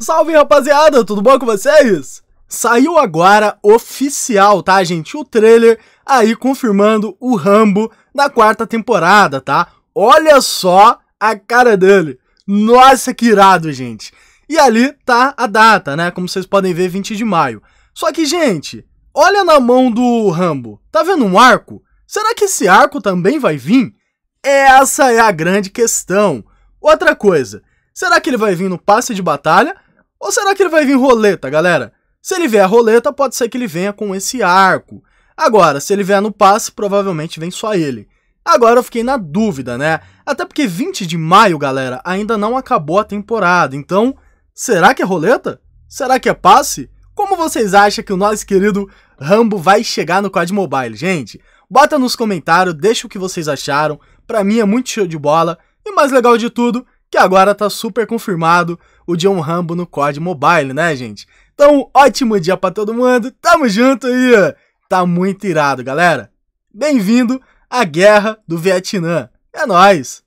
Salve rapaziada, tudo bom com vocês? Saiu agora oficial, tá, gente? O trailer aí confirmando o Rambo na quarta temporada, tá? Olha só a cara dele. Nossa, que irado, gente. E ali tá a data, né? Como vocês podem ver, 20 de maio. Só que, gente, Olha na mão do Rambo. Tá vendo um arco? Será que esse arco também vai vir? Essa é a grande questão. Outra coisa, será que ele vai vir no passe de batalha ou será que ele vai vir roleta, galera? Se ele vier a roleta, pode ser que ele venha com esse arco. Agora, se ele vier no passe, provavelmente vem só ele. Agora eu fiquei na dúvida, né? Até porque 20 de maio, galera, ainda não acabou a temporada. Então, será que é roleta? Será que é passe? Como vocês acham que o nosso querido Rambo vai chegar no COD Mobile, gente? Bota nos comentários, deixa o que vocês acharam, pra mim é muito show de bola, e mais legal de tudo, que agora tá super confirmado o John Rambo no COD Mobile, né, gente? Então, ótimo dia pra todo mundo, tamo junto e tá muito irado, galera. Bem-vindo à Guerra do Vietnã. É nóis!